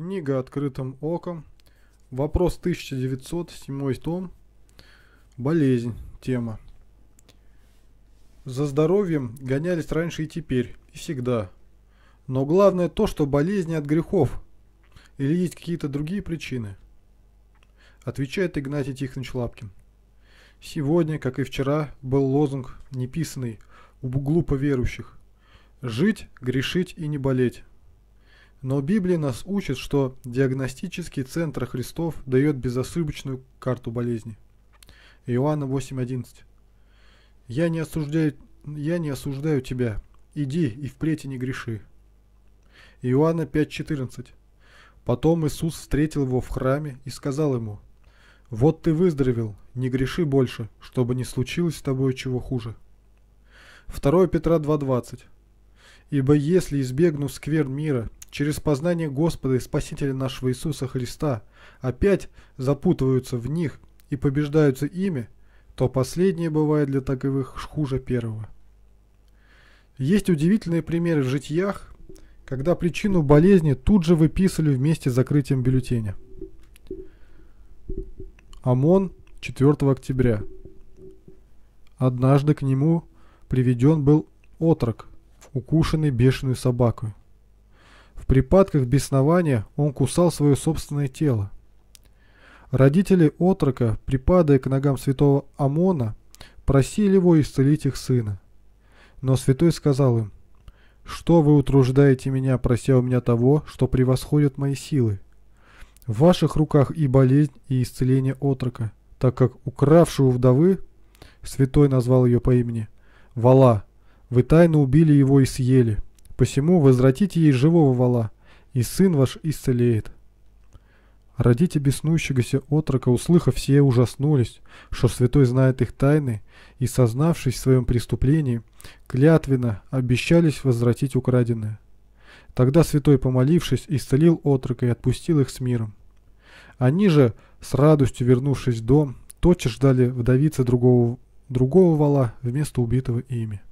Книга «Открытым оком». Вопрос 1907 том. Болезнь. Тема. За здоровьем гонялись раньше и теперь, и всегда. Но главное то, что болезни от грехов. Или есть какие-то другие причины? Отвечает Игнатий Тихонович Лапкин. Сегодня, как и вчера, был лозунг неписанный у глупо верующих. Жить, грешить и не болеть. Но Библия нас учит, что диагностический центр Христов дает безошибочную карту болезни. Иоанна 8.11 «Я не осуждаю, я не осуждаю тебя, иди и впредь не греши». Иоанна 5.14 Потом Иисус встретил его в храме и сказал ему, «Вот ты выздоровел, не греши больше, чтобы не случилось с тобой чего хуже». 2 Петра 2.20 Ибо если, избегнув сквер мира, через познание Господа и Спасителя нашего Иисуса Христа, опять запутываются в них и побеждаются ими, то последнее бывает для таковых хуже первого. Есть удивительные примеры в житьях, когда причину болезни тут же выписали вместе с закрытием бюллетеня. ОМОН 4 октября. Однажды к нему приведен был отрок – укушенный бешеной собакой. В припадках беснования он кусал свое собственное тело. Родители отрока, припадая к ногам святого Амона, просили его исцелить их сына. Но святой сказал им, «Что вы утруждаете меня, прося у меня того, что превосходит мои силы? В ваших руках и болезнь, и исцеление отрока, так как укравшую вдовы, святой назвал ее по имени, Вала, вы тайно убили его и съели. Посему возвратите ей живого вала, и сын ваш исцелеет». Родители беснующегося отрока, услыхав все, ужаснулись, что святой знает их тайны, и, сознавшись в своем преступлении, клятвенно обещались возвратить украденное. Тогда святой, помолившись, исцелил отрока и отпустил их с миром. Они же, с радостью вернувшись в дом, тотчас ждали вдовицы другого, другого вала вместо убитого ими.